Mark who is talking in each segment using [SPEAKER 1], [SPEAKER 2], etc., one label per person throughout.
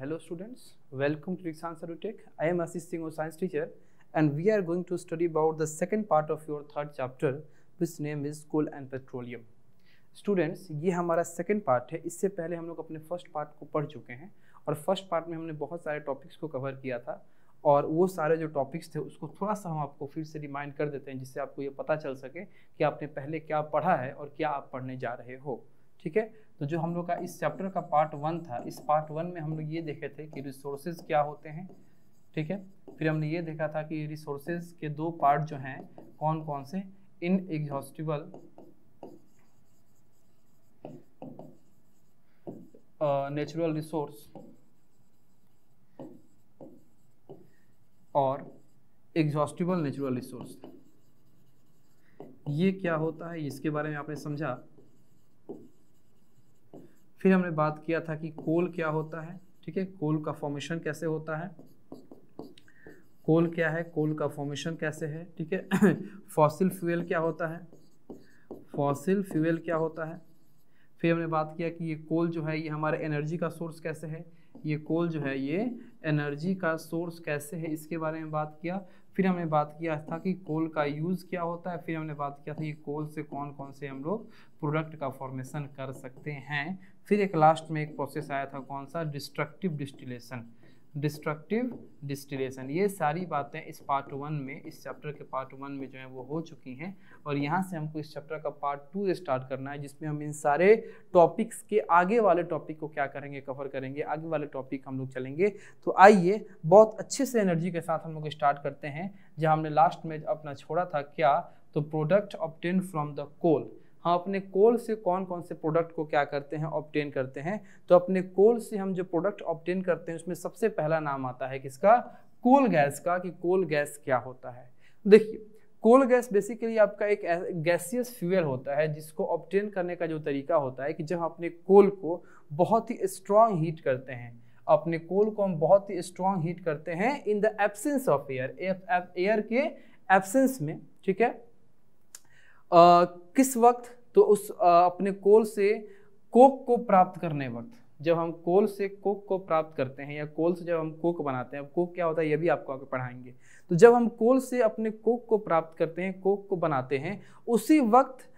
[SPEAKER 1] Hello students welcome to Exam Tech. I am Ashish Singh, a science teacher, and we are going to study about the second part of your third chapter, which name is coal and petroleum. Students ये हमारा second part है इससे पहले हम लोग अपने first part को पढ़ चुके हैं और फर्स्ट पार्ट में हमने बहुत सारे टॉपिक्स को कवर किया था और वो सारे जो टॉपिक्स थे उसको थोड़ा सा हम आपको फिर से रिमाइंड कर देते हैं जिससे आपको ये पता चल सके कि आपने पहले क्या पढ़ा है और क्या आप पढ़ने जा रहे हो ठीक है तो जो हम लोग का इस चैप्टर का पार्ट वन था इस पार्ट वन में हम लोग ये देखे थे कि रिसोर्सेज क्या होते हैं ठीक है फिर हमने ये देखा था कि रिसोर्सेज के दो पार्ट जो हैं कौन कौन से इन एग्जॉस्टिबल नेचुरल रिसोर्स और एग्जॉस्टिबल नेचुरल रिसोर्स ये क्या होता है इसके बारे में आपने समझा फिर हमने बात किया था कि कोल क्या होता है ठीक है कोल का फॉर्मेशन कैसे होता है कोल क्या है कोल का फॉर्मेशन कैसे है ठीक है फॉसिल फ्यूल क्या होता है फॉसिल फ्यूल क्या होता है फिर हमने बात किया कि ये कोल जो है ये हमारे एनर्जी का सोर्स कैसे है ये कोल जो है ये एनर्जी का सोर्स कैसे है इसके बारे में बात किया फिर हमने बात किया था कि कोल का यूज़ क्या होता है फिर हमने बात किया था कि कोल से कौन कौन से हम लोग प्रोडक्ट का फॉर्मेशन कर सकते हैं फिर एक लास्ट में एक प्रोसेस आया था कौन सा डिस्ट्रक्टिव डिस्टिलेशन डिस्ट्रक्टिव डिस्टिलेशन ये सारी बातें इस पार्ट वन में इस चैप्टर के पार्ट वन में जो है वो हो चुकी हैं और यहाँ से हमको इस चैप्टर का पार्ट टू स्टार्ट करना है जिसमें हम इन सारे टॉपिक्स के आगे वाले टॉपिक को क्या करेंगे कवर करेंगे आगे वाले टॉपिक हम लोग चलेंगे तो आइए बहुत अच्छे से एनर्जी के साथ हम लोग स्टार्ट करते हैं जहाँ हमने लास्ट में अपना छोड़ा था क्या तो product obtained from the coal हम हाँ, अपने कोल से कौन कौन से प्रोडक्ट को क्या करते हैं ऑप्टेन करते हैं तो अपने कोल से हम जो प्रोडक्ट ऑप्टेन करते हैं उसमें सबसे पहला नाम आता है किसका कोल गैस का कि कोल गैस क्या होता है देखिए कोल गैस बेसिकली आपका एक गैसियस फ्यूल होता है जिसको ऑप्टेन करने का जो तरीका होता है कि जब हम अपने कोल को बहुत ही स्ट्रांग हीट करते हैं अपने कोल को हम बहुत ही स्ट्रांग हीट करते हैं in the absence of air air के एब्सेंस में ठीक है आ, किस वक्त तो उस आ, अपने कोल से कोक को प्राप्त करने वक्त जब हम कोल से कोक को प्राप्त करते हैं या कोल से जब हम कोक बनाते हैं अब कोक क्या होता है ये भी आपको आगे पढ़ाएंगे तो जब हम कोल से अपने कोक को प्राप्त करते हैं कोक को बनाते हैं उसी वक्त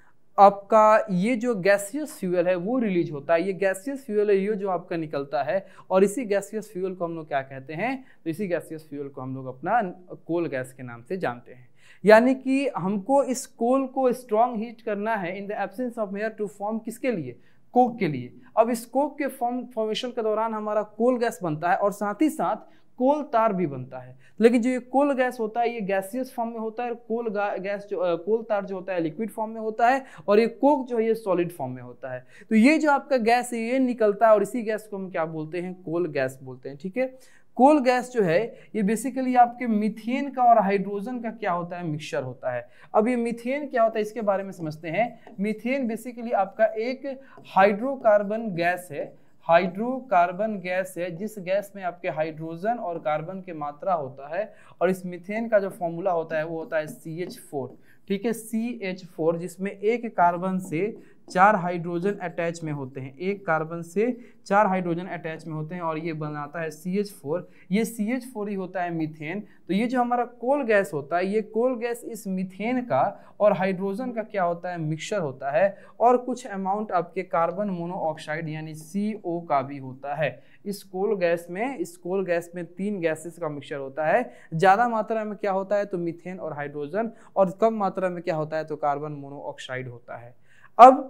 [SPEAKER 1] आपका ये जो गैसियस फ्यूल है वो रिलीज होता है ये गैसियस फ्यूल है ये जो आपका निकलता है और इसी गैसियस फ्यूल को हम लोग क्या कहते हैं तो इसी गैसियस फ्यूल को हम लोग अपना कोल गैस के नाम से जानते हैं यानी कि हमको इस कोल को स्ट्रॉन्ग हीट करना है in the absence of air to form किसके लिए कोक के लिए अब इस कोक के फॉर्म फॉर्मेशन के दौरान हमारा कोल गैस बनता है और साथ ही साथ कोल तार भी बनता है लेकिन जो ये कोल गैस होता है ये गैसियस फॉर्म में होता है कोल गैस जो कोल तार जो होता है लिक्विड फॉर्म में होता है और ये कोक जो है ये सॉलिड फॉर्म में होता है तो ये जो आपका गैस है ये निकलता है और इसी गैस को हम क्या बोलते हैं कोल गैस बोलते हैं ठीक है कोल गैस जो है ये बेसिकली आपके मिथेन का और हाइड्रोजन का क्या होता है मिक्सचर होता है अब ये मिथेन क्या होता है इसके बारे में समझते हैं मिथेन बेसिकली आपका एक हाइड्रोकार्बन गैस है हाइड्रोकार्बन गैस है जिस गैस में आपके हाइड्रोजन और कार्बन के मात्रा होता है और इस मिथेन का जो फॉर्मूला होता है वो होता है सी एच फोर ठीक है सी एच फोर जिसमें एक कार्बन से चार हाइड्रोजन अटैच में होते हैं एक कार्बन से चार हाइड्रोजन अटैच में होते हैं और ये बनाता है सी एच फोर ये सी एच फोर ही होता है मिथेन तो ये जो हमारा कोल गैस होता है ये कोल गैस इस मिथेन का और हाइड्रोजन का क्या होता है मिक्सचर होता है और कुछ अमाउंट आपके कार्बन मोनोऑक्साइड यानी सी ओ का भी होता है इस कोल गैस में इस कोल गैस में तीन गैसेस का मिक्सचर होता है ज़्यादा मात्रा में क्या होता है तो मिथेन और हाइड्रोजन और कम मात्रा में क्या होता है तो कार्बन मोनोऑक्साइड होता है अब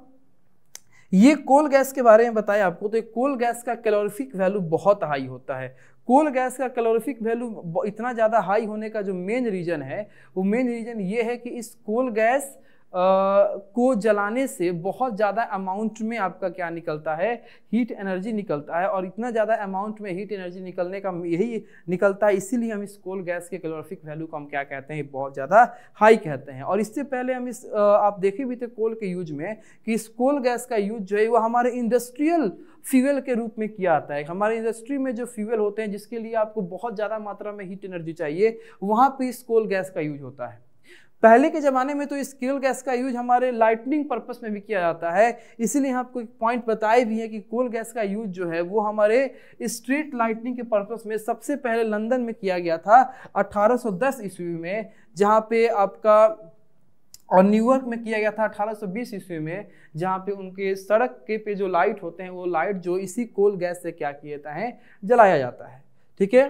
[SPEAKER 1] ये कोल गैस के बारे में बताया आपको तो कोल गैस का कैलोरिफिक वैल्यू बहुत हाई होता है कोल गैस का कैलोरिफिक वैल्यू इतना ज़्यादा हाई होने का जो मेन रीज़न है वो मेन रीज़न ये है कि इस कोल गैस को जलाने से बहुत ज़्यादा अमाउंट में आपका क्या निकलता है हीट एनर्जी निकलता है और इतना ज़्यादा अमाउंट में हीट एनर्जी निकलने का यही निकलता है इसीलिए हम इस कोल गैस के कैलोरिफिक वैल्यू को हम क्या कहते हैं बहुत ज़्यादा हाई कहते हैं और इससे पहले हम इस आप देखे भी थे कोल के यूज में कि इस कोल गैस का यूज जो है वो हमारे इंडस्ट्रियल फ्यूल के रूप में किया आता है हमारे इंडस्ट्री में जो फ्यूल होते हैं जिसके लिए आपको बहुत ज़्यादा मात्रा में हीट एनर्जी चाहिए वहाँ पर इस कोल गैस का यूज होता है पहले के ज़माने में तो इस केल गैस का यूज हमारे लाइटनिंग पर्पस में भी किया जाता है इसीलिए आपको एक पॉइंट बताए भी है कि कोल गैस का यूज जो है वो हमारे स्ट्रीट लाइटनिंग के पर्पस में सबसे पहले लंदन में किया गया था 1810 ईस्वी में जहाँ पे आपका और न्यूयॉर्क में किया गया था 1820 ईस्वी में जहाँ पे उनके सड़क के पे जो लाइट होते हैं वो लाइट जो इसी कोल गैस से क्या किया जाता है जलाया जाता है ठीक है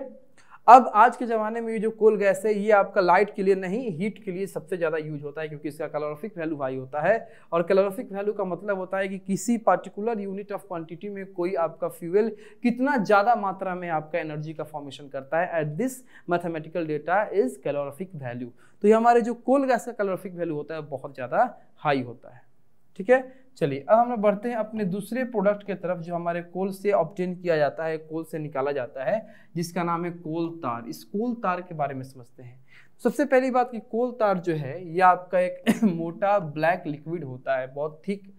[SPEAKER 1] अब आज के ज़माने में ये जो कोल गैस है ये आपका लाइट के लिए नहीं हीट के लिए सबसे ज़्यादा यूज होता है क्योंकि इसका कैलोरफिक वैल्यू हाई होता है और कैलोरफिक वैल्यू का मतलब होता है कि किसी पार्टिकुलर यूनिट ऑफ क्वांटिटी में कोई आपका फ्यूल कितना ज़्यादा मात्रा में आपका एनर्जी का फॉर्मेशन करता है at this mathematical data is calorific value तो ये हमारे जो कोल गैस का कैलोरफिक वैल्यू होता है बहुत ज़्यादा हाई होता है ठीक है चलिए अब हम लोग बढ़ते हैं अपने दूसरे प्रोडक्ट के तरफ जो हमारे कोल से ऑप्टेन किया जाता है कोल से निकाला जाता है जिसका नाम है कोल तार इस कोल तार के बारे में समझते हैं सबसे पहली बात कि कोल तार जो है ये आपका एक मोटा ब्लैक लिक्विड होता है बहुत थिक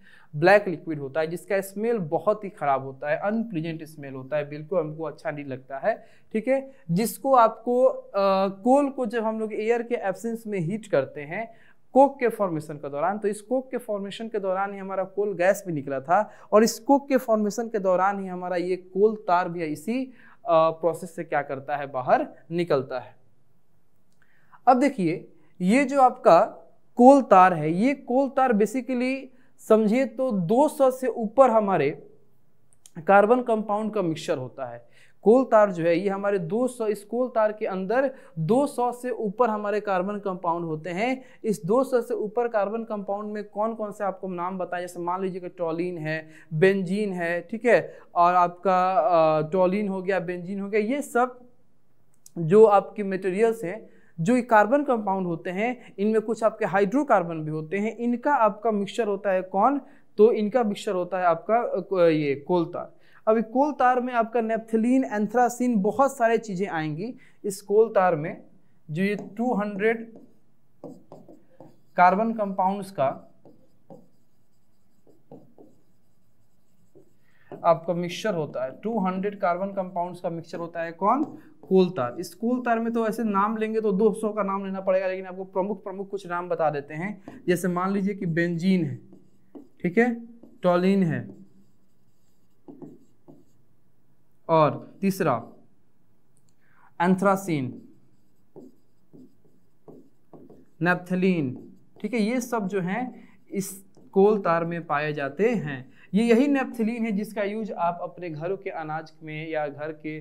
[SPEAKER 1] ब्लैक लिक्विड होता है जिसका स्मेल बहुत ही ख़राब होता है अनप्लीजेंट स्मेल होता है बिल्कुल हमको अच्छा नहीं लगता है ठीक है जिसको आपको आ, कोल को जब हम लोग एयर के एब्सेंस में हीट करते हैं कोक के फॉर्मेशन के दौरान तो इस कोक के फॉर्मेशन के दौरान ही हमारा कोल गैस भी निकला था और इस कोक के फॉर्मेशन के दौरान ही हमारा ये कोल तार भी इसी प्रोसेस से क्या करता है बाहर निकलता है अब देखिए ये जो आपका कोल तार है ये कोल तार बेसिकली समझिए तो 200 से ऊपर हमारे कार्बन कंपाउंड का मिक्सचर होता है कोल तार जो है ये हमारे 200 इस कोल तार के अंदर 200 से ऊपर हमारे कार्बन कंपाउंड होते हैं इस 200 से ऊपर कार्बन कंपाउंड में कौन कौन से आपको नाम बताएं जैसे मान लीजिए कि टॉलिन है बेंजीन है ठीक है और आपका टॉलिन हो गया बेंजीन हो गया ये सब जो आपके मटेरियल्स हैं जो ये कार्बन कंपाउंड होते हैं इनमें कुछ आपके हाइड्रोकार्बन भी होते हैं इनका आपका मिक्सचर होता है कौन तो इनका मिक्सचर होता है आपका ये कोल तार अब कोल तार में आपका नेप्थलीन एंथ्रासिन बहुत सारे चीज़ें आएंगी इस कोल तार में जो ये 200 कार्बन कंपाउंड्स का आपका मिक्सचर होता है 200 कार्बन कंपाउंड्स का मिक्सचर होता है कौन कोल तार इस कोल तार में तो ऐसे नाम लेंगे तो 200 का नाम लेना पड़ेगा लेकिन आपको प्रमुख प्रमुख कुछ नाम बता देते हैं जैसे मान लीजिए कि बेंजीन है ठीक है टॉलिन है और तीसरा एंथ्रासीन नेप्थलीन ठीक है ये सब जो हैं इस कोल तार में पाए जाते हैं ये यही नेपथिलीन है जिसका यूज आप अपने घरों के अनाज में या घर के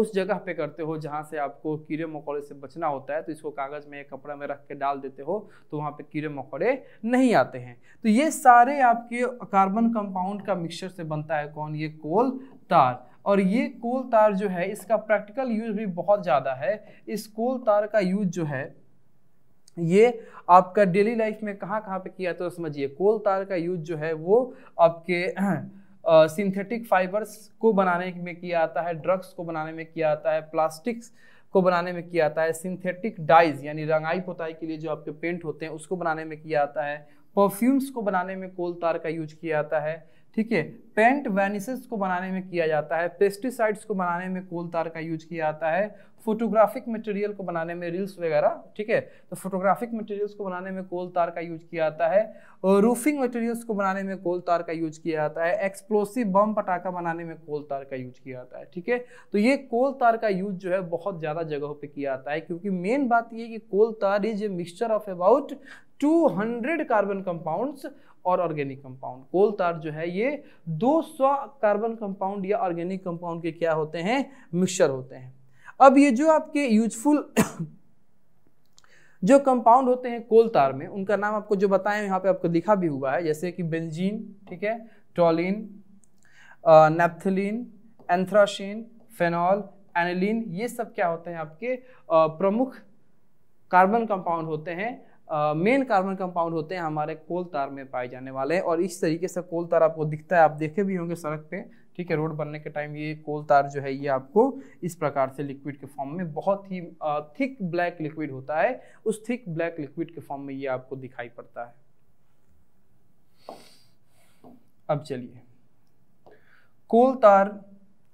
[SPEAKER 1] उस जगह पे करते हो जहाँ से आपको कीड़े मकोड़े से बचना होता है तो इसको कागज़ में या कपड़ा में रख के डाल देते हो तो वहाँ पे कीड़े मकोड़े नहीं आते हैं तो ये सारे आपके कार्बन कंपाउंड का मिक्सचर से बनता है कौन ये कोल तार और ये कोल तार जो है इसका प्रैक्टिकल यूज भी बहुत ज़्यादा है इस कोल तार का यूज जो है ये आपका डेली लाइफ में कहाँ कहाँ पे किया तो समझिए कोल तार का यूज जो है वो आपके सिंथेटिक फाइबर्स को बनाने में किया आता है ड्रग्स को बनाने में किया आता है प्लास्टिक्स को बनाने में किया आता है सिंथेटिक डाइज यानी रंगाई पोताई के लिए जो आपके पेंट होते हैं उसको बनाने में किया आता है परफ्यूम्स को बनाने में कोल तार का यूज किया जाता है ठीक है पेंट वेनिसेस को बनाने में किया जाता है पेस्टिसाइड्स को बनाने में कोल तार का यूज किया जाता है फोटोग्राफिक मटेरियल को बनाने में रील्स वगैरह ठीक है तो फोटोग्राफिक मटेरियल्स को बनाने में कोल तार का यूज किया जाता है रूफिंग मटेरियल्स को बनाने में कोल तार का यूज किया जाता है एक्सप्लोसिव बम पटाखा बनाने में कोल तार का यूज किया जाता है ठीक है तो ये कोल तार का यूज जो है बहुत ज़्यादा जगहों पर किया जाता है क्योंकि मेन बात यह कि coal tar is a mixture of about 200 carbon compounds और ऑर्गेनिक कंपाउंड कोल तार जो है ये 200 कार्बन कंपाउंड या ऑर्गेनिक कंपाउंड के क्या होते हैं मिक्सचर होते हैं अब ये जो आपके यूजफुल जो कंपाउंड होते हैं कोल तार में उनका नाम आपको जो बताएं यहाँ पे आपको लिखा भी हुआ है जैसे कि बेंजीन ठीक है toluene naphthalene anthracene phenol aniline ये सब क्या होते हैं आपके प्रमुख कार्बन कंपाउंड होते हैं मेन कार्बन कंपाउंड होते हैं हमारे कोल तार में पाए जाने वाले और इस तरीके से कोल तार आपको दिखता है आप देखे भी होंगे सड़क पे ठीक है रोड बनने के टाइम ये कोल तार जो है ये आपको इस प्रकार से लिक्विड के फॉर्म में बहुत ही थिक ब्लैक लिक्विड होता है उस थिक ब्लैक लिक्विड के फॉर्म में ये आपको दिखाई पड़ता है अब चलिए कोल तार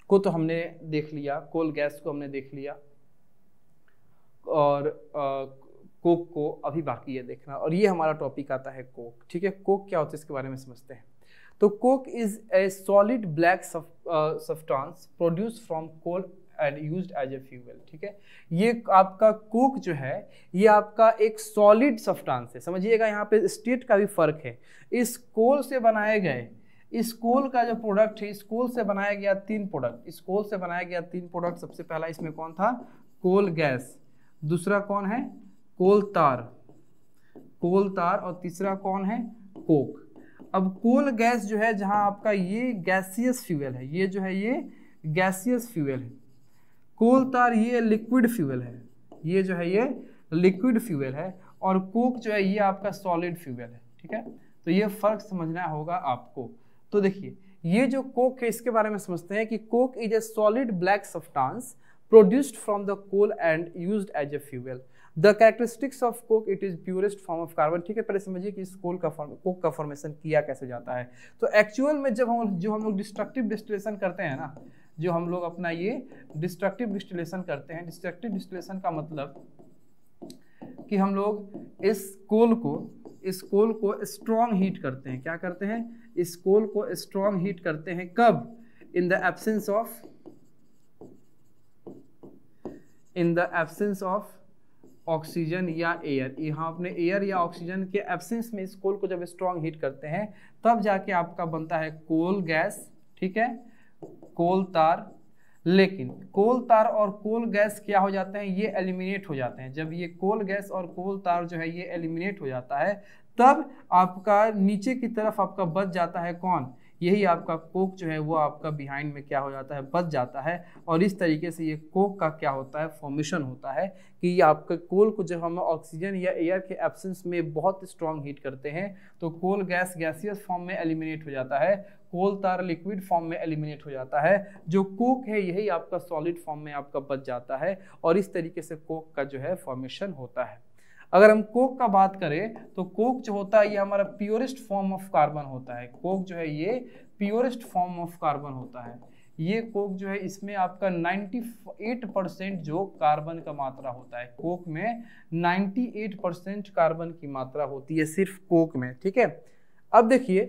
[SPEAKER 1] को तो हमने देख लिया कोल गैस को हमने देख लिया और कोक को अभी बाकी है देखना और ये हमारा टॉपिक आता है कोक ठीक है कोक क्या होता है इसके बारे में समझते हैं तो coke is a solid black substance produce from coal and use as a fuel ठीक है ये आपका कोक जो है ये आपका एक सॉलिड सफ्टांस है समझिएगा यहाँ पे स्टेट का भी फर्क है इस कोल से बनाए गए इस कोल का जो प्रोडक्ट है इस कोल से बनाया गया तीन प्रोडक्ट इस कोल से बनाया गया तीन प्रोडक्ट सबसे पहला इसमें कौन था कोल गैस दूसरा कौन है कोल तार कोल तार और तीसरा कौन है कोक अब कोल गैस जो है जहां आपका ये गैसियस फ्यूल है ये जो है ये गैसियस फ्यूल है कोल तार ये लिक्विड फ्यूल है ये जो है ये लिक्विड फ्यूल है और कोक जो है ये आपका सॉलिड फ्यूल है ठीक है तो ये फर्क समझना होगा आपको तो देखिए ये जो कोक है इसके बारे में समझते हैं कि coke is a solid black substance produced from the coal and used as a fuel the characteristics of coke it is purest form of carbon ठीक है पहले समझिए कि इस कोल का फॉर्म कोक का फॉर्मेशन किया कैसे जाता है तो एक्चुअल में जब हम जो हम लोग डिस्ट्रक्टिव डिस्टिलेशन करते हैं ना जो हम लोग अपना ये डिस्ट्रक्टिव डिस्टिलेशन करते हैं डिस्ट्रक्टिव डिस्टिलेशन का मतलब कि हम लोग इस कोल को इस कोल को स्ट्रॉन्ग हीट करते हैं क्या करते हैं इस कोल को स्ट्रॉन्ग हीट करते हैं कब in the absence of in the absence of oxygen या एयर यहाँ अपने एयर या ऑक्सीजन के एब्सेंस में इस कोल को जब स्ट्रॉन्ग हीट करते हैं तब जाके आपका बनता है कोल गैस ठीक है कोल तार लेकिन कोल तार और कोल गैस क्या हो जाते हैं ये एलिमिनेट हो जाते हैं जब ये कोल गैस और कोल तार जो है ये एलिमिनेट हो जाता है तब आपका नीचे की तरफ आपका बच जाता है कौन यही आपका कोक जो है वो आपका बिहाइंड में क्या हो जाता है बच जाता है और इस तरीके से ये कोक का क्या होता है फॉर्मेशन होता है कि ये आपके कोल को जब हम ऑक्सीजन या एयर के एब्सेंस में बहुत स्ट्रॉन्ग हीट करते हैं तो कोल गैस गैसियस फॉर्म में एलिमिनेट हो जाता है कोल तार लिक्विड फॉर्म में एलिमिनेट हो जाता है जो कोक है यही आपका सॉलिड फॉर्म में आपका बच जाता है और इस तरीके से कोक का जो है फॉर्मेशन होता है अगर हम कोक का बात करें तो कोक जो होता है ये हमारा प्योरेस्ट फॉर्म ऑफ कार्बन होता है कोक जो है ये प्योरेस्ट फॉर्म ऑफ कार्बन होता है ये कोक जो है इसमें आपका 98 परसेंट जो कार्बन का मात्रा होता है कोक में 98 परसेंट कार्बन की मात्रा होती है सिर्फ कोक में ठीक है अब देखिए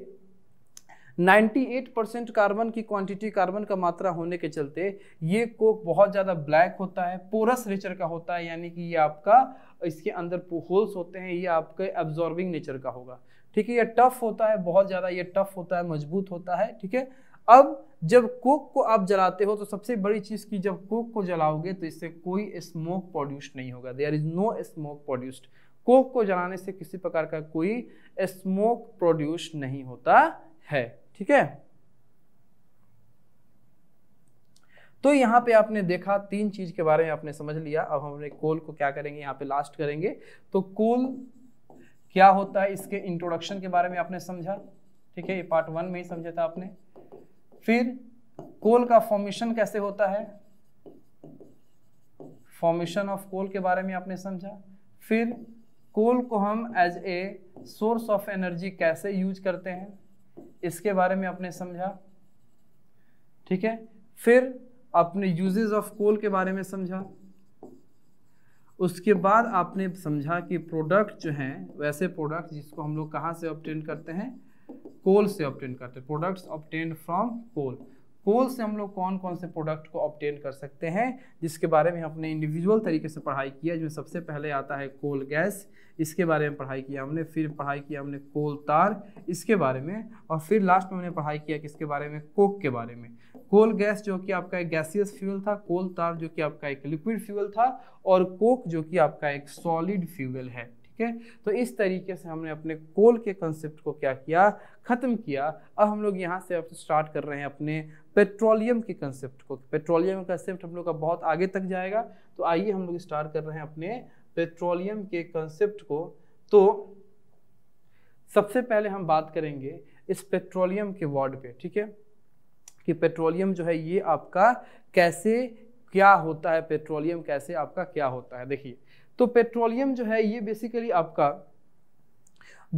[SPEAKER 1] 98 परसेंट कार्बन की क्वांटिटी कार्बन का मात्रा होने के चलते ये कोक बहुत ज़्यादा ब्लैक होता है पोरस नेचर का होता है यानी कि ये आपका इसके अंदर होल्स होते हैं ये आपके एब्जॉर्बिंग नेचर का होगा ठीक है ये टफ होता है बहुत ज़्यादा ये टफ होता है मजबूत होता है ठीक है अब जब कोक को आप जलाते हो तो सबसे बड़ी चीज़ की जब कोक को जलाओगे तो इससे कोई स्मोक प्रोड्यूस नहीं होगा there is no smoke produced coke को जलाने से किसी प्रकार का कोई स्मोक प्रोड्यूस नहीं होता है ठीक है तो यहां पे आपने देखा तीन चीज के बारे में आपने समझ लिया अब हमने कोल को क्या करेंगे यहां पे लास्ट करेंगे तो कोल क्या होता है इसके इंट्रोडक्शन के बारे में आपने समझा ठीक है ये पार्ट वन में ही समझा था आपने फिर कोल का फॉर्मेशन कैसे होता है फॉर्मेशन ऑफ कोल के बारे में आपने समझा फिर कोल को हम as a source of energy कैसे यूज करते हैं इसके बारे में आपने समझा ठीक है फिर आपने यूजेज ऑफ कोल के बारे में समझा उसके बाद आपने समझा कि प्रोडक्ट जो हैं वैसे प्रोडक्ट जिसको हम लोग कहाँ से ऑप्टेन करते हैं कोल से ऑप्टेन करते हैं products obtain from coal coal से हम लोग कौन कौन से प्रोडक्ट को ऑप्टेन कर सकते हैं जिसके बारे में हमने इंडिविजुअल तरीके से पढ़ाई किया जो सबसे पहले आता है कोल गैस इसके बारे में पढ़ाई किया हमने फिर पढ़ाई किया हमने कोल तार इसके बारे में और फिर लास्ट में हमने पढ़ाई किया किसके बारे में कोक के बारे में कोल गैस जो कि आपका एक गैसियस फ्यूल था कोल तार जो कि आपका एक लिक्विड फ्यूल था और कोक जो कि आपका एक सॉलिड फ्यूल है ठीक है तो इस तरीके से हमने अपने कोल के कंसेप्ट को क्या किया ख़त्म किया अब हम लोग यहाँ से अब स्टार्ट तो कर रहे हैं अपने पेट्रोलियम के कंसेप्ट को पेट्रोलियम का कंसेप्ट हम लोग का बहुत आगे तक जाएगा तो आइए हम लोग स्टार्ट कर रहे हैं अपने पेट्रोलियम के कंसेप्ट को तो सबसे पहले हम बात करेंगे इस पेट्रोलियम के वर्ड पे ठीक है कि पेट्रोलियम जो है ये आपका कैसे क्या होता है पेट्रोलियम कैसे आपका क्या होता है देखिए तो पेट्रोलियम जो है ये बेसिकली आपका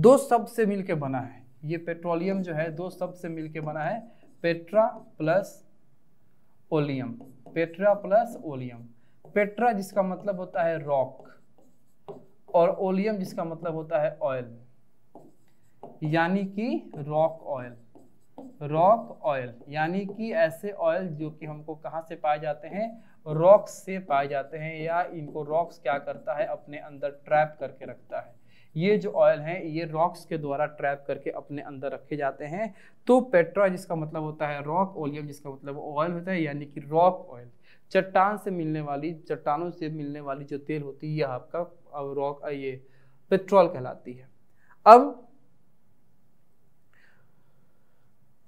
[SPEAKER 1] दो शब्द से मिलके बना है ये पेट्रोलियम जो है दो शब्द से मिलके बना है petra plus oleum petra plus oleum petra जिसका मतलब होता है रॉक और ओलियम जिसका मतलब होता है ऑयल यानी कि रॉक ऑयल रॉक ऑयल यानी कि ऐसे ऑयल जो कि हमको कहाँ से पाए जाते हैं रॉक्स से पाए जाते हैं या इनको रॉक्स क्या करता है अपने अंदर ट्रैप करके रखता है ये जो ऑयल हैं ये रॉक्स के द्वारा ट्रैप करके अपने अंदर रखे जाते हैं तो पेट्रा जिसका मतलब होता है रॉक ओलियम जिसका मतलब ऑयल होता है यानी कि रॉक ऑयल चट्टान से मिलने वाली चट्टानों से मिलने वाली जो तेल होती है यह आपका रॉक ये पेट्रोल कहलाती है अब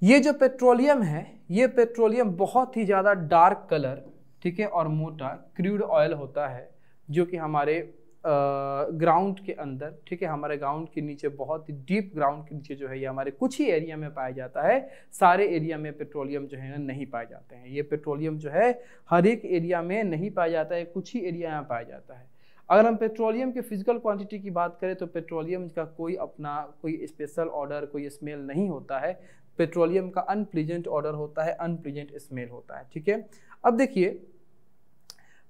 [SPEAKER 1] ये जो पेट्रोलियम है ये पेट्रोलियम बहुत ही ज़्यादा डार्क कलर ठीक है और मोटा क्रूड ऑयल होता है जो कि हमारे ग्राउंड के अंदर ठीक है हमारे ग्राउंड के नीचे बहुत ही डीप ग्राउंड के नीचे जो है ये हमारे कुछ ही एरिया में पाया जाता है सारे एरिया में पेट्रोलियम जो है नहीं पाए जाते हैं ये पेट्रोलियम जो है हर एक एरिया में नहीं पाया जाता है कुछ ही एरिया में पाया जाता है अगर हम पेट्रोलियम के फिजिकल क्वांटिटी की बात करें तो पेट्रोलियम का कोई अपना कोई स्पेशल ऑर्डर कोई स्मेल नहीं होता है पेट्रोलियम का अनप्लीजेंट ऑर्डर होता है अनप्लीजेंट स्मेल होता है ठीक है अब देखिए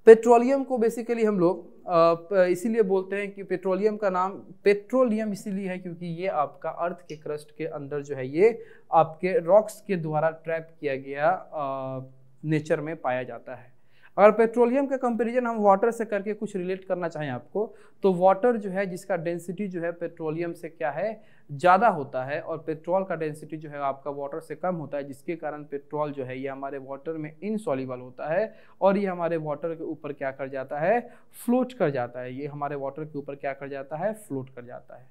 [SPEAKER 1] पेट्रोलियम को बेसिकली हम लोग इसीलिए बोलते हैं कि पेट्रोलियम का नाम पेट्रोलियम इसीलिए है क्योंकि ये आपका अर्थ के क्रस्ट के अंदर जो है ये आपके रॉक्स के द्वारा ट्रैप किया गया नेचर में पाया जाता है अगर पेट्रोलियम का कंपेरिजन हम वाटर से करके कुछ रिलेट करना चाहें आपको तो वाटर जो है जिसका डेंसिटी जो है पेट्रोलियम से क्या है ज़्यादा होता है और पेट्रोल का डेंसिटी जो है आपका वाटर से कम होता है जिसके कारण पेट्रोल जो है ये हमारे वाटर में इनसॉलिबल होता है और ये हमारे वाटर के ऊपर क्या कर जाता है फ्लोट कर जाता है ये हमारे वाटर के ऊपर क्या कर जाता है फ्लोट कर जाता है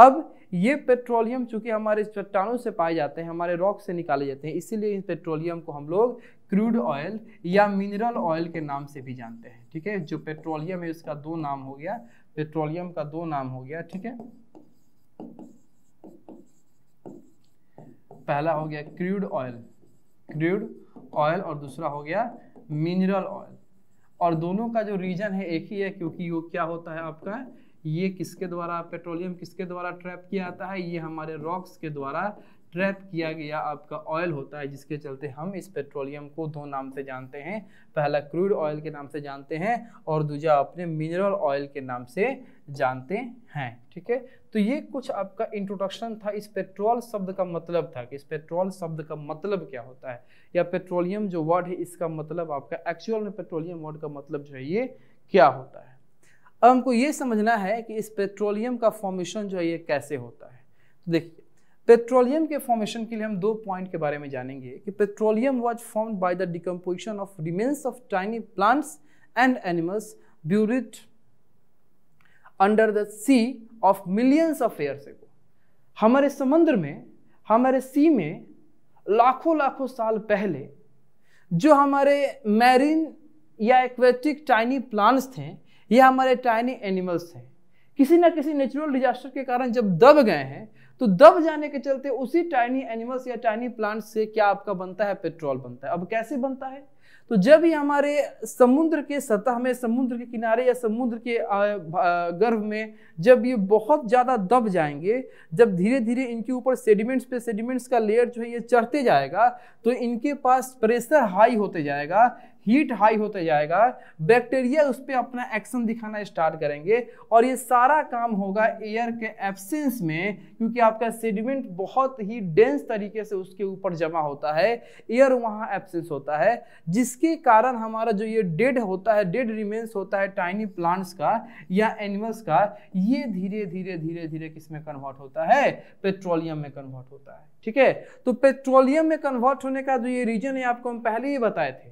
[SPEAKER 1] अब ये पेट्रोलियम चूंकि हमारे चट्टानों से पाए जाते हैं हमारे रॉक से निकाले जाते हैं इसीलिए इस पेट्रोलियम को हम लोग क्रूड ऑयल या मिनरल ऑयल के नाम से भी जानते हैं ठीक है जो पेट्रोलियम है उसका दो नाम हो गया पेट्रोलियम का दो नाम हो गया ठीक है पहला हो गया क्रूड ऑयल क्रूड ऑयल और दूसरा हो गया मिनरल ऑयल और दोनों का जो रीजन है एक ही है क्योंकि वो क्या होता है आपका ये किसके द्वारा पेट्रोलियम किसके द्वारा ट्रैप किया जाता है ये हमारे रॉक्स के द्वारा ट्रैप किया गया आपका ऑयल होता है जिसके चलते हम इस पेट्रोलियम को दो नाम से जानते हैं पहला क्रूड ऑयल के नाम से जानते हैं और दूसरा अपने मिनरल ऑयल के नाम से जानते हैं ठीक है तो ये कुछ आपका इंट्रोडक्शन था इस पेट्रोल शब्द का मतलब था कि इस पेट्रोल शब्द का मतलब क्या होता है या पेट्रोलियम जो वर्ड है इसका मतलब आपका एक्चुअल में पेट्रोलियम वर्ड का मतलब जो है ये क्या होता है अब हमको ये समझना है कि इस पेट्रोलियम का फॉर्मेशन जो है ये कैसे होता है तो देखिए पेट्रोलियम के फॉर्मेशन के लिए हम दो पॉइंट के बारे में जानेंगे कि petroleum was form by the decomposition of remains of tiny plants and animals buried under the sea of millions of years ago हमारे समुद्र में हमारे सी में लाखों लाखों साल पहले जो हमारे मैरिन या एक्वेटिक टाइनी प्लांट्स थे ये हमारे टाइनी एनिमल्स हैं किसी ना किसी नेचुरल डिजास्टर के कारण जब दब गए हैं तो दब जाने के चलते उसी टाइनी एनिमल्स या टाइनी प्लांट्स से क्या आपका बनता है पेट्रोल बनता है अब कैसे बनता है तो जब ये हमारे समुद्र के सतह में समुद्र के किनारे या समुद्र के गर्भ में जब ये बहुत ज़्यादा दब जाएंगे जब धीरे धीरे इनके ऊपर सेडिमेंट्स पे सेडिमेंट्स का लेयर जो है ये चढ़ते जाएगा तो इनके पास प्रेशर हाई होते जाएगा हीट हाई होता जाएगा बैक्टीरिया उस पर अपना एक्शन दिखाना स्टार्ट करेंगे और ये सारा काम होगा एयर के एब्सेंस में क्योंकि आपका सेडिमेंट बहुत ही डेंस तरीके से उसके ऊपर जमा होता है एयर वहाँ एब्सेंस होता है जिसके कारण हमारा जो ये डेड होता है डेड रिमेंस होता है टाइनी प्लांट्स का या एनिमल्स का ये धीरे धीरे धीरे धीरे किस में कन्वर्ट होता है पेट्रोलियम में कन्वर्ट होता है ठीक है तो पेट्रोलियम में कन्वर्ट होने का जो ये रीजन है आपको हम पहले ही बताए थे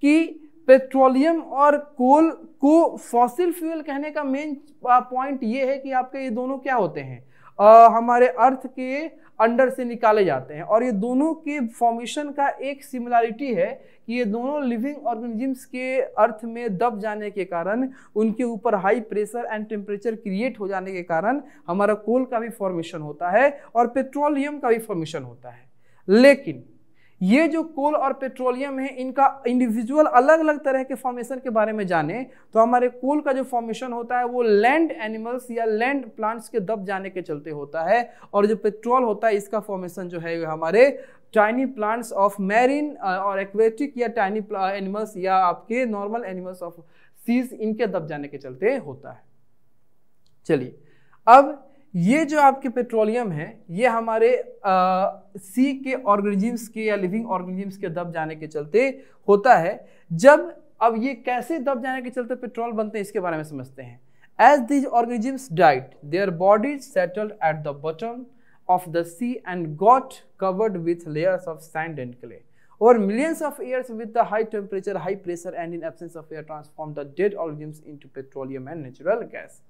[SPEAKER 1] कि पेट्रोलियम और कोल को फॉसिल फ्यूल कहने का मेन पॉइंट uh, ये है कि आपके ये दोनों क्या होते हैं आ, uh, हमारे अर्थ के अंडर से निकाले जाते हैं और ये दोनों के फॉर्मेशन का एक सिमिलरिटी है कि ये दोनों लिविंग ऑर्गेनिजम्स के अर्थ में दब जाने के कारण उनके ऊपर high pressure and temperature create हो जाने के कारण हमारा कोल का भी फॉर्मेशन होता है और पेट्रोलियम का भी फॉर्मेशन होता है लेकिन ये जो कोल और पेट्रोलियम है इनका इंडिविजुअल अलग अलग तरह के फॉर्मेशन के बारे में जाने तो हमारे कोल का जो फॉर्मेशन होता है वो लैंड एनिमल्स या लैंड प्लांट्स के दब जाने के चलते होता है और जो पेट्रोल होता है इसका फॉर्मेशन जो है हमारे टाइनी प्लांट्स ऑफ मैरिन और एक्वेटिक या टाइनी एनिमल्स या आपके नॉर्मल एनिमल्स ऑफ सीज इनके दब जाने के चलते होता है चलिए अब ये जो आपके पेट्रोलियम है ये हमारे आ, सी के ऑर्गेनिजम्स के या लिविंग ऑर्गेनिजम्स के दब जाने के चलते होता है जब अब ये कैसे दब जाने के चलते पेट्रोल बनते हैं इसके बारे में समझते हैं as these organisms died their bodies settled at the bottom of the sea and got covered with layers of sand and clay over millions of years with the high temperature high pressure and in absence of air transform the dead organisms into petroleum and natural gas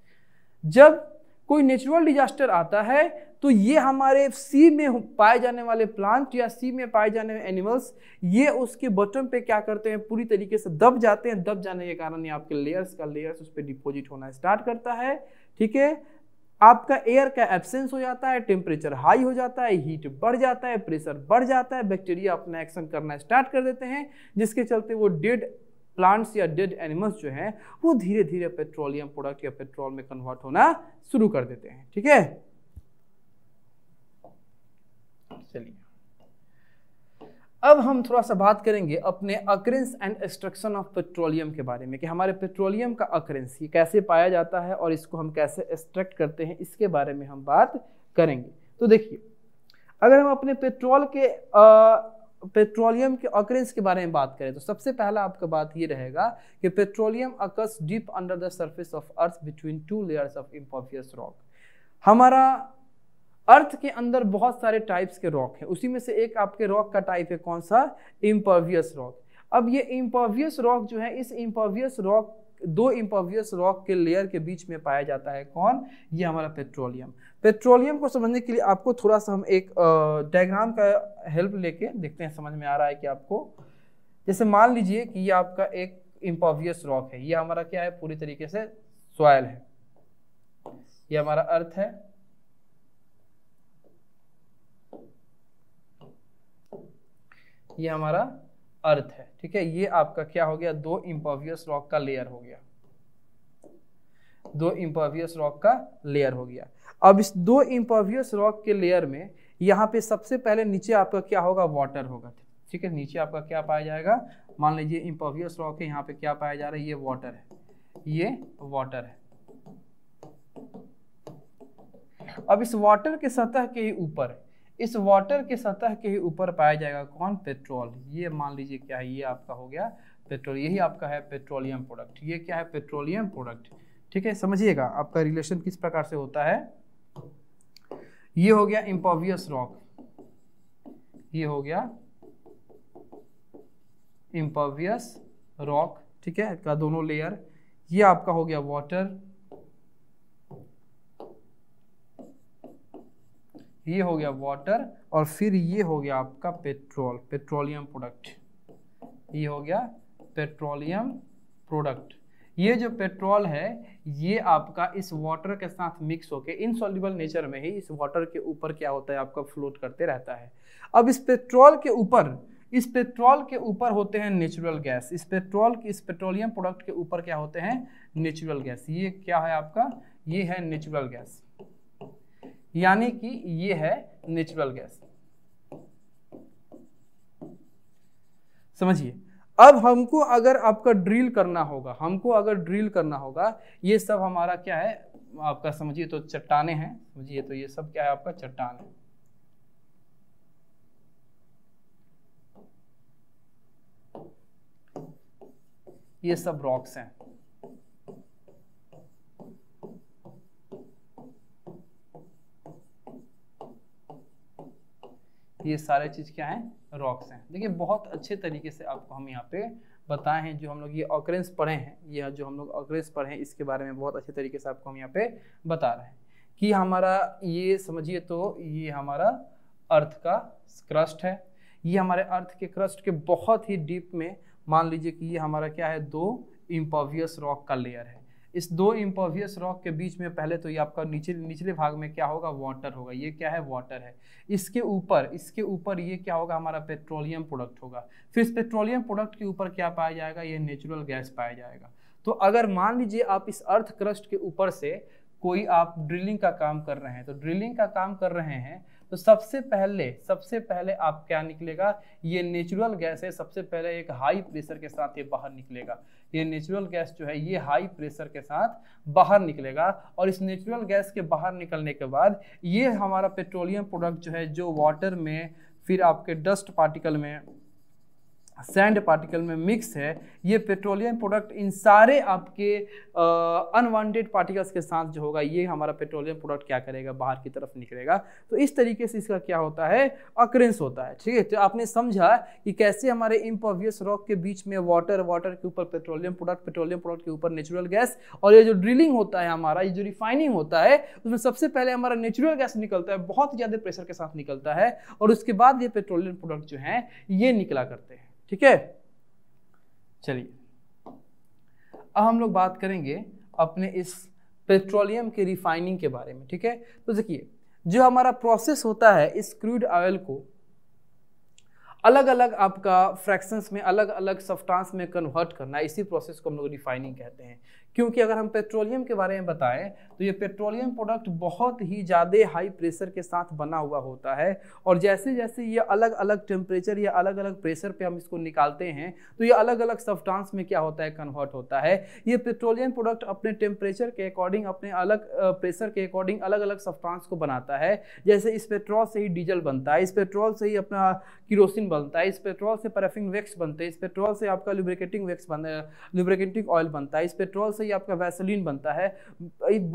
[SPEAKER 1] जब कोई natural disaster आता है तो ये हमारे सी में पाए जाने वाले प्लांट या सी में पाए जाने वाले एनिमल्स ये उसके बॉटम पे क्या करते हैं पूरी तरीके से दब जाते हैं दब जाने के कारण ये आपके लेयर्स का लेयर्स उस पर डिपोजिट होना स्टार्ट करता है ठीक है आपका एयर का एब्सेंस हो जाता है टेम्परेचर हाई हो जाता है हीट बढ़ जाता है प्रेशर बढ़ जाता है बैक्टीरिया अपना एक्शन करना स्टार्ट कर देते हैं जिसके चलते वो डेड प्लांट्स या डेड एनिमल्स जो हैं वो धीरे धीरे पेट्रोलियम प्रोडक्ट या पेट्रोल में कन्वर्ट होना शुरू कर देते हैं ठीक है चलिए अब हम थोड़ा सा बात करेंगे अपने occurrence and extraction of petroleum के बारे में कि हमारे पेट्रोलियम का अक्रेंस ये कैसे पाया जाता है और इसको हम कैसे एक्सट्रैक्ट करते हैं इसके बारे में हम बात करेंगे तो देखिए अगर हम अपने पेट्रोल के आ, पेट्रोलियम के ऑकरेंस के बारे में बात करें तो सबसे पहला आपका बात ये रहेगा कि petroleum occurs deep under the surface of earth between two layers of impervious rock हमारा अर्थ के अंदर बहुत सारे टाइप्स के रॉक हैं उसी में से एक आपके रॉक का टाइप है कौन सा इम्पॉर्वियस रॉक अब ये इम्पॉर्वियस रॉक जो है इस इम्पॉर्वियस रॉक दो इम्पॉर्वियस रॉक के लेयर के बीच में पाया जाता है कौन ये हमारा पेट्रोलियम पेट्रोलियम को समझने के लिए आपको थोड़ा सा हम एक डायग्राम का हेल्प लेके देखते हैं समझ में आ रहा है कि आपको जैसे मान लीजिए कि ये आपका एक इम्पोवियस रॉक है ये हमारा क्या है पूरी तरीके से सॉयल है ये हमारा अर्थ है ये हमारा अर्थ है ठीक है ये आपका क्या हो गया दो इम्पोवियस रॉक का लेयर हो गया दो इम्पोवियस रॉक का लेयर हो गया अब इस दो इम्परवियस रॉक के लेयर में यहाँ पे सबसे पहले नीचे आपका क्या होगा वाटर होगा ठीक है नीचे आपका क्या पाया जाएगा मान लीजिए इम्परवियस रॉक है यहाँ पे क्या पाया जा रहा है ये वाटर है ये वाटर है अब इस वाटर के सतह के ही ऊपर इस वाटर के सतह के ही ऊपर पाया जाएगा कौन पेट्रोल ये मान लीजिए क्या है ये आपका हो गया पेट्रोल यही आपका है पेट्रोलियम प्रोडक्ट ये क्या है पेट्रोलियम प्रोडक्ट ठीक है समझिएगा आपका रिलेशन किस प्रकार से होता है ये हो गया इम्पोवियस रॉक ये हो गया इम्पोवियस रॉक ठीक है का दोनों लेयर ये आपका हो गया वाटर ये हो गया वाटर और फिर ये हो गया आपका पेट्रोल पेट्रोलियम प्रोडक्ट ये हो गया पेट्रोलियम प्रोडक्ट ये जो पेट्रोल है ये आपका इस वाटर के साथ मिक्स होकर इनसॉल्यूबल नेचर में ही इस वाटर के ऊपर क्या होता है आपका फ्लोट करते रहता है अब इस पेट्रोल के ऊपर इस पेट्रोल के ऊपर होते हैं नेचुरल गैस इस पेट्रोल के इस पेट्रोलियम प्रोडक्ट के ऊपर क्या होते हैं नेचुरल गैस ये क्या है आपका ये है नेचुरल गैस यानी कि ये है नेचुरल गैस समझिए अब हमको अगर आपका ड्रिल करना होगा हमको अगर ड्रिल करना होगा ये सब हमारा क्या है आपका समझिए तो चट्टाने हैं समझिए तो ये सब क्या है आपका चट्टान है ये सब रॉक्स हैं ये सारे चीज़ क्या हैं रॉक्स हैं देखिए बहुत अच्छे तरीके से आपको हम यहाँ पे बताए हैं जो हम लोग ये ऑक्रेंस पढ़े हैं यह जो हम लोग ऑक्रेंस पढ़े हैं इसके बारे में बहुत अच्छे तरीके से आपको हम यहाँ पे बता रहे हैं कि हमारा ये समझिए तो ये हमारा अर्थ का क्रस्ट है ये हमारे अर्थ के क्रस्ट के बहुत ही डीप में मान लीजिए कि ये हमारा क्या है दो इम्पोवियस रॉक का लेयर है इस दो इम्पोवियस रॉक के बीच में पहले तो ये आपका नीचे निचले भाग में क्या होगा वाटर होगा ये क्या है वाटर है इसके ऊपर इसके ऊपर ये क्या होगा हमारा पेट्रोलियम प्रोडक्ट होगा फिर इस पेट्रोलियम प्रोडक्ट के ऊपर क्या पाया जाएगा ये नेचुरल गैस पाया जाएगा तो अगर मान लीजिए आप इस अर्थ क्रस्ट के ऊपर से कोई आप ड्रिलिंग का काम कर रहे हैं तो ड्रिलिंग का काम कर रहे हैं तो सबसे पहले सबसे पहले आप क्या निकलेगा ये नेचुरल गैस है सबसे पहले एक हाई प्रेशर के साथ ये बाहर निकलेगा ये नेचुरल गैस जो है ये हाई प्रेशर के साथ बाहर निकलेगा और इस नेचुरल गैस के बाहर निकलने के बाद ये हमारा पेट्रोलियम प्रोडक्ट जो है जो वाटर में फिर आपके डस्ट पार्टिकल में सैंड पार्टिकल में मिक्स है ये पेट्रोलियम प्रोडक्ट इन सारे आपके अनवांटेड पार्टिकल्स के साथ जो होगा ये हमारा पेट्रोलियम प्रोडक्ट क्या करेगा बाहर की तरफ निकलेगा तो इस तरीके से इसका क्या होता है अक्रेंस होता है ठीक है तो आपने समझा कि कैसे हमारे इम्पोवियस रॉक के बीच में वाटर वाटर के ऊपर पेट्रोलियम प्रोडक्ट पेट्रोलियम प्रोडक्ट के ऊपर नेचुरल गैस और ये जो ड्रिलिंग होता है हमारा ये जो रिफाइनिंग होता है उसमें सबसे पहले हमारा नेचुरल गैस निकलता है बहुत ज़्यादा प्रेशर के साथ निकलता है और उसके बाद ये पेट्रोलियम प्रोडक्ट जो हैं ये निकला करते हैं ठीक है चलिए अब हम लोग बात करेंगे अपने इस पेट्रोलियम के रिफाइनिंग के बारे में ठीक है तो देखिए जो हमारा प्रोसेस होता है इस क्रूड ऑयल को अलग अलग आपका फ्रैक्शंस में अलग अलग सफ्टांस में कन्वर्ट करना इसी प्रोसेस को हम लोग रिफाइनिंग कहते हैं क्योंकि अगर हम पेट्रोलियम के बारे में बताएं तो ये पेट्रोलियम प्रोडक्ट बहुत ही ज़्यादा हाई प्रेशर के साथ बना हुआ होता है और जैसे जैसे ये अलग अलग टेम्परेचर या अलग अलग प्रेशर पे हम इसको निकालते हैं तो ये अलग अलग सफ्टांस में क्या होता है कन्वर्ट होता है ये पेट्रोलियम प्रोडक्ट अपने टेम्परेचर के अकॉर्डिंग अपने अलग प्रेशर के अकॉर्डिंग अलग अलग सफ्टांस को बनाता है जैसे इस पेट्रोल से ही डीजल बनता है इस पेट्रोल से ही अपना किरोसिन पैराफिन बनता है इस पेट्रोल से पैराफिन वैक्स बनते हैं इस पेट्रोल से आपका लुब्रिकेटिंग वैक्स बन लुब्रिकेटिंग ऑयल बनता है इस पेट्रोल से ही आपका वैसलिन बनता है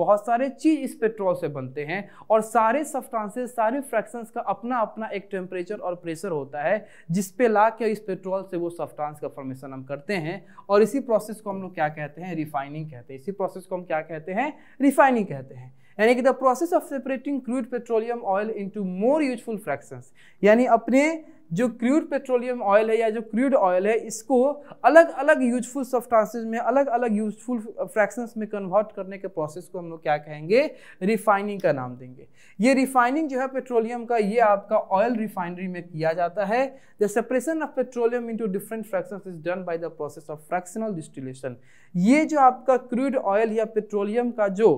[SPEAKER 1] बहुत सारे चीज़ इस पेट्रोल से बनते हैं और सारे सफ्टांसेस सारे फ्रैक्शंस का अपना अपना एक टेम्परेचर और प्रेशर होता है जिस पे ला के इस पेट्रोल से वो सफ्टांस का फॉर्मेशन हम करते हैं और इसी प्रोसेस को हम लोग क्या कहते हैं रिफाइनिंग कहते हैं इसी प्रोसेस को हम क्या कहते हैं रिफाइनिंग कहते हैं यानी कि the process of separating crude petroleum oil into more useful fractions यानी अपने जो क्रूड पेट्रोलियम ऑयल है या जो क्रूड ऑयल है इसको अलग अलग यूजफुल सब्सटेंसेस में अलग अलग यूजफुल फ्रैक्शंस में कन्वर्ट करने के प्रोसेस को हम लोग क्या कहेंगे रिफाइनिंग का नाम देंगे ये रिफाइनिंग जो है पेट्रोलियम का ये आपका ऑयल रिफाइनरी में किया जाता है the separation of petroleum into different fraction is done by the process of fractional distillation ये जो आपका क्रूड ऑयल या पेट्रोलियम का जो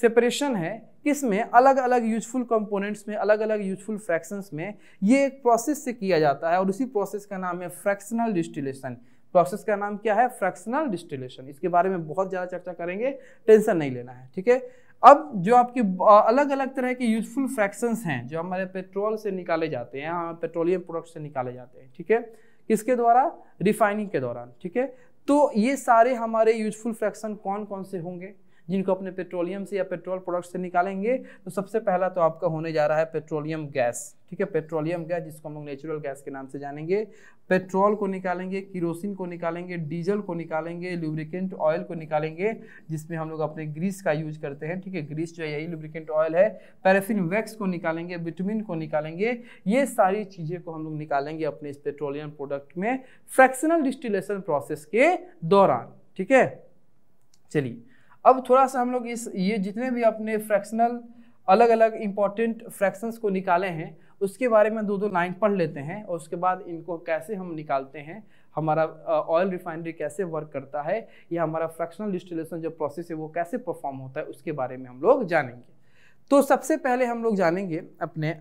[SPEAKER 1] सेपरेशन है इसमें अलग अलग यूजफुल कंपोनेंट्स में अलग अलग यूजफुल फ्रैक्शंस में ये एक प्रोसेस से किया जाता है और उसी प्रोसेस का नाम है फ्रैक्शनल डिस्टिलेशन प्रोसेस का नाम क्या है फ्रैक्शनल डिस्टिलेशन इसके बारे में बहुत ज़्यादा चर्चा करेंगे टेंशन नहीं लेना है ठीक है अब जो आपके अलग अलग तरह के यूजफुल फ्रैक्शंस हैं जो हमारे पेट्रोल से निकाले जाते हैं हमारे पेट्रोलियम प्रोडक्ट से निकाले जाते हैं ठीक है किसके द्वारा रिफाइनिंग के दौरान ठीक है तो ये सारे हमारे यूजफुल फ्रैक्शन कौन कौन से होंगे जिनको अपने पेट्रोलियम से या पेट्रोल प्रोडक्ट से निकालेंगे तो सबसे पहला तो आपका होने जा रहा है पेट्रोलियम गैस ठीक है पेट्रोलियम गैस जिसको हम लोग नेचुरल गैस के नाम से जानेंगे पेट्रोल को निकालेंगे किरोसिन को निकालेंगे डीजल को निकालेंगे लुब्रिकेंट ऑयल को निकालेंगे जिसमें हम लोग अपने ग्रीस का यूज करते हैं ठीक है ग्रीस जो है यही लुब्रिकेंट ऑयल है पैराफिन वैक्स को निकालेंगे विटामिन को निकालेंगे ये सारी चीज़ें को हम लोग निकालेंगे अपने इस पेट्रोलियम प्रोडक्ट में फ्रैक्शनल डिस्टिलेशन प्रोसेस के दौरान ठीक है चलिए अब थोड़ा सा हम लोग इस ये जितने भी अपने फ्रैक्शनल अलग अलग इम्पॉर्टेंट फ्रैक्शंस को निकाले हैं उसके बारे में दो दो लाइन पढ़ लेते हैं और उसके बाद इनको कैसे हम निकालते हैं हमारा ऑयल रिफाइनरी कैसे वर्क करता है या हमारा फ्रैक्शनल डिस्टिलेशन जो प्रोसेस है वो कैसे परफॉर्म होता है उसके बारे में हम लोग जानेंगे तो सबसे पहले हम लोग जानेंगे अपने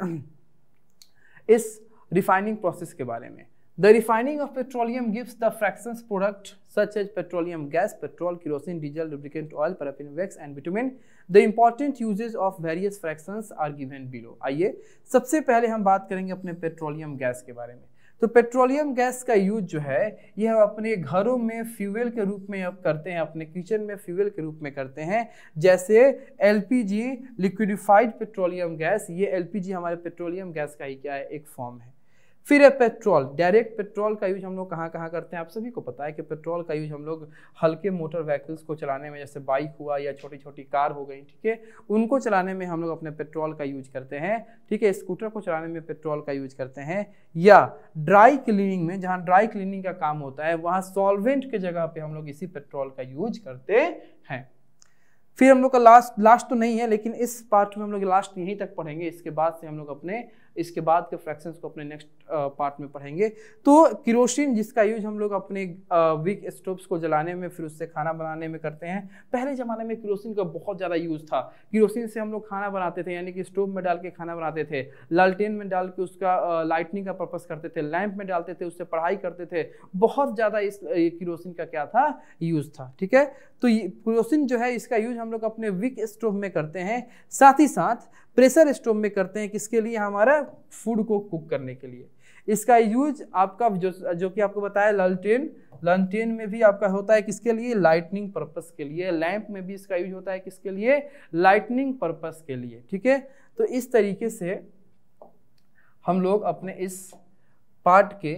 [SPEAKER 1] इस रिफाइनिंग प्रोसेस के बारे में The refining of petroleum gives the fractions product such as petroleum gas, petrol, kerosene, diesel, lubricant oil, paraffin wax and bitumen. The important uses of various fractions are given below. आइए सबसे पहले हम बात करेंगे अपने पेट्रोलियम गैस के बारे में तो पेट्रोलियम गैस का यूज जो है ये हम अपने घरों में फ्यूल के रूप में अब करते हैं अपने किचन में फ्यूल के रूप में करते हैं जैसे एलपीजी लिक्विडिफाइड पेट्रोलियम गैस ये एलपीजी हमारे पेट्रोलियम गैस का ही क्या है एक फॉर्म है फिर है पेट्रोल डायरेक्ट पेट्रोल का यूज हम लोग कहाँ कहाँ करते हैं आप सभी को पता है कि पेट्रोल का यूज हम लोग हल्के मोटर व्हीकल्स को चलाने में जैसे बाइक हुआ या छोटी छोटी कार हो गई ठीक है उनको चलाने में हम लोग अपने पेट्रोल का यूज करते हैं ठीक है स्कूटर को चलाने में पेट्रोल का यूज करते हैं या ड्राई क्लीनिंग में जहाँ ड्राई क्लीनिंग का काम होता है वहाँ सॉल्वेंट के जगह पर हम लोग इसी पेट्रोल का यूज करते हैं फिर हम लोग का लास्ट लास्ट तो नहीं है लेकिन इस पार्ट में हम लोग लास्ट यहीं तक पढ़ेंगे इसके बाद से हम लोग अपने इसके बाद के फ्रैक्शन को अपने नेक्स्ट पार्ट में पढ़ेंगे तो किरोसिन जिसका यूज हम लोग अपने वीक स्टोव्स को जलाने में फिर उससे खाना बनाने में करते हैं पहले ज़माने में किरोसिन का बहुत ज़्यादा यूज़ था किरोसिन से हम लोग खाना बनाते थे यानी कि स्टोव में डाल के खाना बनाते थे लालटेन में डाल के उसका लाइटनिंग का पर्पज़ करते थे लैंप में डालते थे उससे पढ़ाई करते थे बहुत ज़्यादा इस किरोसिन का क्या था यूज़ था ठीक है तो किरोसिन जो है इसका यूज हम लोग अपने वीक स्टोव में करते हैं साथ ही साथ प्रेशर स्टोव में करते हैं किसके लिए हमारा फूड को कुक करने के लिए इसका यूज आपका जो जो कि आपको बताया लालटेन लालटेन में भी आपका होता है किसके लिए लाइटनिंग पर्पस के लिए लैंप में भी इसका यूज होता है किसके लिए लाइटनिंग पर्पस के लिए ठीक है तो इस तरीके से हम लोग अपने इस पार्ट के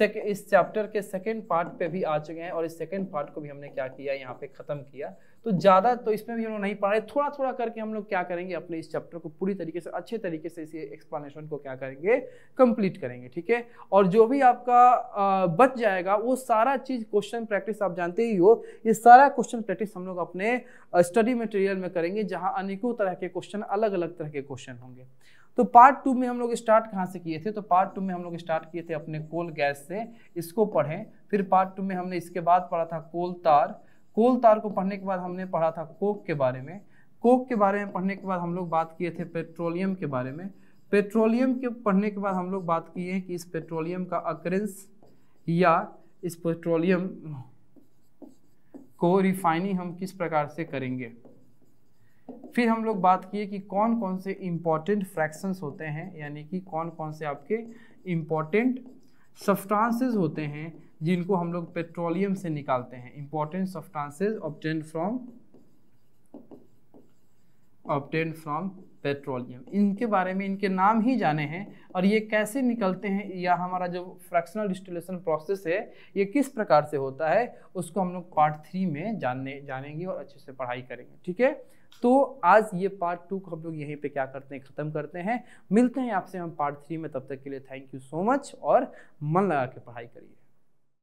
[SPEAKER 1] इस चैप्टर के सेकेंड पार्ट पे भी आ चुके हैं और इस सेकेंड पार्ट को भी हमने क्या किया यहाँ पे ख़त्म किया तो ज़्यादा तो इसमें भी हम लोग नहीं पढ़ाए रहे थोड़ा थोड़ा करके हम लोग क्या करेंगे अपने इस चैप्टर को पूरी तरीके से अच्छे तरीके से इसी एक्सप्लेनेशन को क्या करेंगे कंप्लीट करेंगे ठीक है और जो भी आपका बच जाएगा वो सारा चीज़ क्वेश्चन प्रैक्टिस आप जानते ही हो ये सारा क्वेश्चन प्रैक्टिस हम लोग अपने स्टडी मटेरियल में करेंगे जहाँ अनेकों तरह के क्वेश्चन अलग अलग तरह के क्वेश्चन होंगे तो पार्ट टू में हम लोग स्टार्ट कहाँ से किए थे तो पार्ट टू में हम लोग स्टार्ट किए थे अपने कोल गैस से इसको पढ़ें फिर पार्ट टू में हमने इसके बाद पढ़ा था कोल तार कोल तार को पढ़ने के बाद हमने पढ़ा था कोक के बारे में कोक के बारे में पढ़ने के बाद हम लोग बात किए थे पेट्रोलियम के बारे में पेट्रोलियम के पढ़ने के बाद हम लोग बात किए हैं कि इस पेट्रोलियम का अक्रेंस या इस पेट्रोलियम को रिफाइनिंग हम किस प्रकार से करेंगे फिर हम लोग बात किए कि कौन कौन से इम्पॉर्टेंट फ्रैक्शंस होते हैं यानी कि कौन कौन से आपके इम्पॉर्टेंट सब्सटांसेस होते हैं जिनको हम लोग पेट्रोलियम से निकालते हैं important substances obtained from obtained from petroleum इनके बारे में इनके नाम ही जाने हैं और ये कैसे निकलते हैं या हमारा जो फ्रैक्शनल डिस्टिलेशन प्रोसेस है ये किस प्रकार से होता है उसको हम लोग पार्ट थ्री में जानने जानेंगे और अच्छे से पढ़ाई करेंगे ठीक है तो आज ये पार्ट टू को हम लोग यहीं पे क्या करते हैं ख़त्म करते हैं मिलते हैं आपसे हम पार्ट थ्री में तब तक के लिए थैंक यू सो मच और मन लगा के पढ़ाई करिए